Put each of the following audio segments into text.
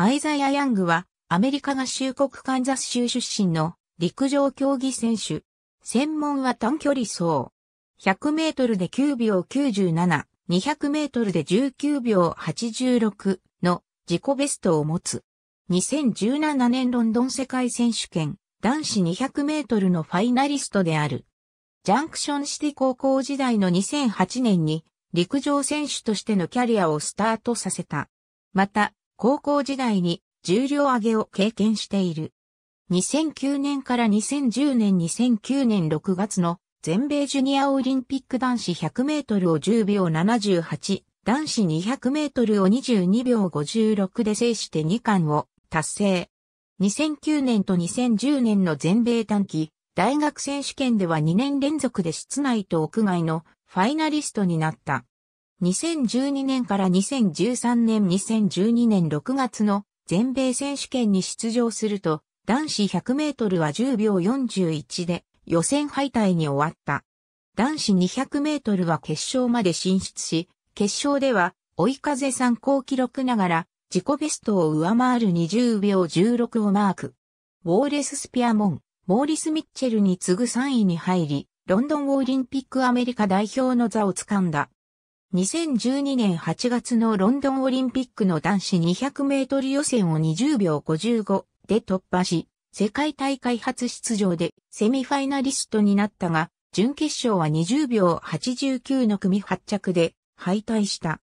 アイザイア・ヤングは、アメリカ合衆国カンザス州出身の陸上競技選手。専門は短距離走。100メートルで9秒97、200メートルで19秒86の自己ベストを持つ。2017年ロンドン世界選手権男子200メートルのファイナリストである。ジャンクションシティ高校時代の2008年に陸上選手としてのキャリアをスタートさせた。また、高校時代に重量上げを経験している。2009年から2010年2009年6月の全米ジュニアオリンピック男子100メートルを10秒78、男子200メートルを22秒56で制して2冠を達成。2009年と2010年の全米短期大学選手権では2年連続で室内と屋外のファイナリストになった。2012年から2013年2012年6月の全米選手権に出場すると、男子100メートルは10秒41で予選敗退に終わった。男子200メートルは決勝まで進出し、決勝では追い風参考記録ながら自己ベストを上回る20秒16をマーク。ウォーレス・スピアモン、モーリス・ミッチェルに次ぐ3位に入り、ロンドンオリンピックアメリカ代表の座を掴んだ。2012年8月のロンドンオリンピックの男子200メートル予選を20秒55で突破し、世界大会初出場でセミファイナリストになったが、準決勝は20秒89の組発着で敗退した。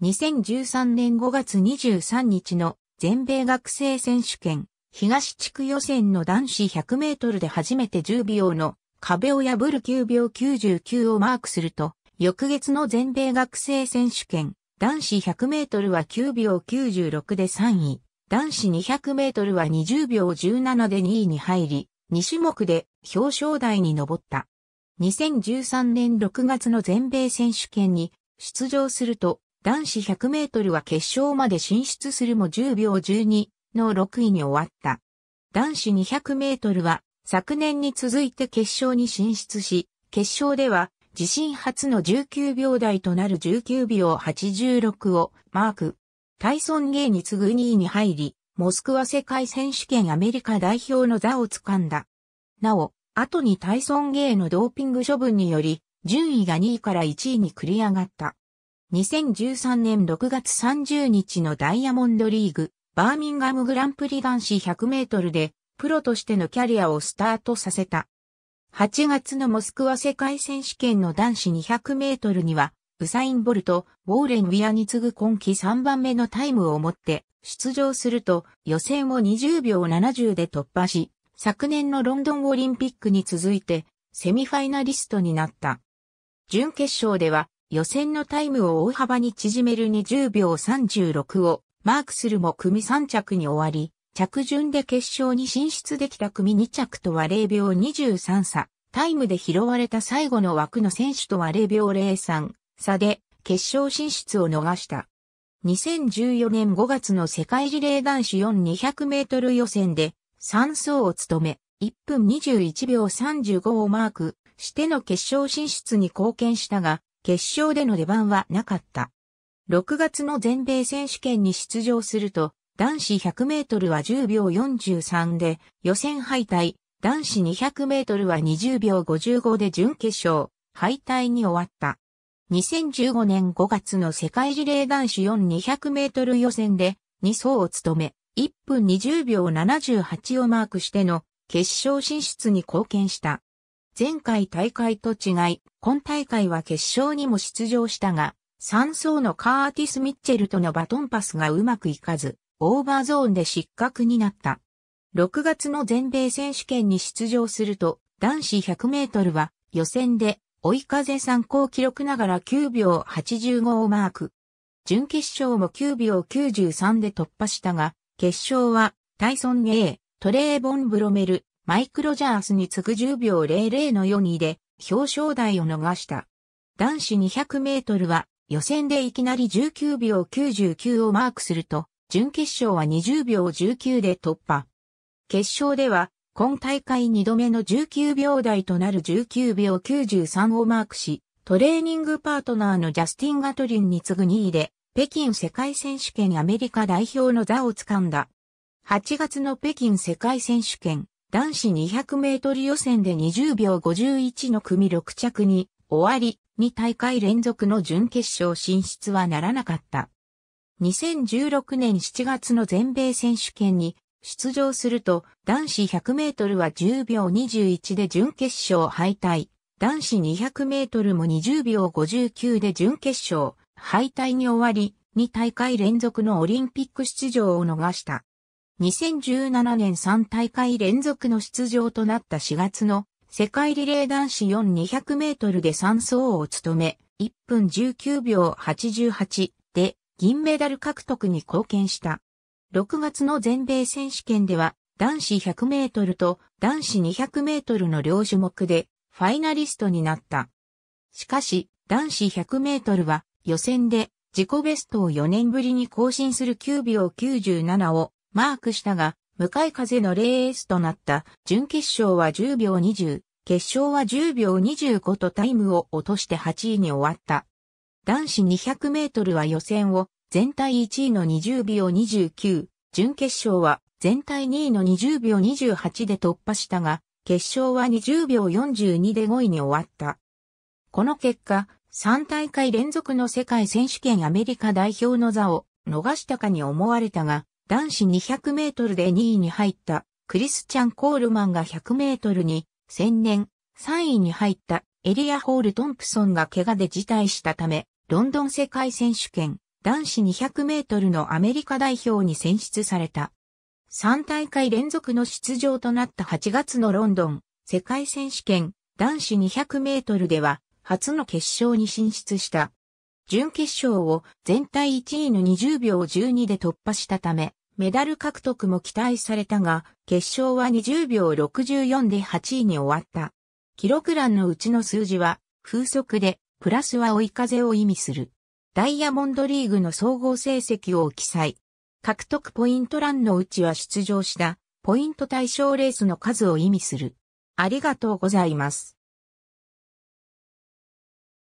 2013年5月23日の全米学生選手権東地区予選の男子100メートルで初めて10秒の壁を破る9秒99をマークすると、翌月の全米学生選手権、男子100メートルは9秒96で3位、男子200メートルは20秒17で2位に入り、2種目で表彰台に上った。2013年6月の全米選手権に出場すると、男子100メートルは決勝まで進出するも10秒12の6位に終わった。男子200メートルは昨年に続いて決勝に進出し、決勝では自身初の19秒台となる19秒86をマーク。タイソン・ゲイに次ぐ2位に入り、モスクワ世界選手権アメリカ代表の座を掴んだ。なお、後にタイソン・ゲイのドーピング処分により、順位が2位から1位に繰り上がった。2013年6月30日のダイヤモンドリーグ、バーミンガムグランプリ男子100メートルで、プロとしてのキャリアをスタートさせた。8月のモスクワ世界選手権の男子200メートルには、ウサイン・ボルト、ウォーレン・ウィアに次ぐ今季3番目のタイムを持って出場すると予選を20秒70で突破し、昨年のロンドンオリンピックに続いてセミファイナリストになった。準決勝では予選のタイムを大幅に縮める20秒36をマークするも組3着に終わり、着順で決勝に進出できた組2着とは0秒23差、タイムで拾われた最後の枠の選手とは0秒03差で決勝進出を逃した。2014年5月の世界事例男子4200メートル予選で3走を務め、1分21秒35をマークしての決勝進出に貢献したが、決勝での出番はなかった。6月の全米選手権に出場すると、男子100メートルは10秒43で予選敗退、男子200メートルは20秒55で準決勝、敗退に終わった。2015年5月の世界事例男子4200メートル予選で2走を務め、1分20秒78をマークしての決勝進出に貢献した。前回大会と違い、今大会は決勝にも出場したが、3走のカーティス・ミッチェルとのバトンパスがうまくいかず、オーバーゾーンで失格になった。6月の全米選手権に出場すると、男子100メートルは予選で追い風参考記録ながら9秒85をマーク。準決勝も9秒93で突破したが、決勝はタイソン・ A、トレーボン・ブロメル、マイク・ロジャースに次ぐ10秒00の4位で表彰台を逃した。男子200メートルは予選でいきなり19秒99をマークすると、準決勝は20秒19で突破。決勝では、今大会2度目の19秒台となる19秒93をマークし、トレーニングパートナーのジャスティン・ガトリンに次ぐ2位で、北京世界選手権アメリカ代表の座を掴んだ。8月の北京世界選手権、男子200メートル予選で20秒51の組6着に、終わり、2大会連続の準決勝進出はならなかった。2016年7月の全米選手権に出場すると男子100メートルは10秒21で準決勝敗退。男子200メートルも20秒59で準決勝敗退に終わり、2大会連続のオリンピック出場を逃した。2017年3大会連続の出場となった4月の世界リレー男子4200メートルで3走を務め、1分19秒88銀メダル獲得に貢献した。6月の全米選手権では男子100メートルと男子200メートルの両種目でファイナリストになった。しかし男子100メートルは予選で自己ベストを4年ぶりに更新する9秒97をマークしたが、向かい風のレースとなった準決勝は10秒20、決勝は10秒25とタイムを落として8位に終わった。男子200メートルは予選を全体1位の20秒29、準決勝は全体2位の20秒28で突破したが、決勝は20秒42で5位に終わった。この結果、3大会連続の世界選手権アメリカ代表の座を逃したかに思われたが、男子200メートルで2位に入ったクリスチャン・コールマンが100メートルに、先年3位に入ったエリア・ホール・トンプソンが怪我で辞退したため、ロンドン世界選手権男子200メートルのアメリカ代表に選出された。3大会連続の出場となった8月のロンドン世界選手権男子200メートルでは初の決勝に進出した。準決勝を全体1位の20秒12で突破したため、メダル獲得も期待されたが、決勝は20秒64で8位に終わった。記録欄のうちの数字は、風速でプラスは追い風を意味する。ダイヤモンドリーグの総合成績を記載。獲得ポイント欄のうちは出場したポイント対象レースの数を意味する。ありがとうございます。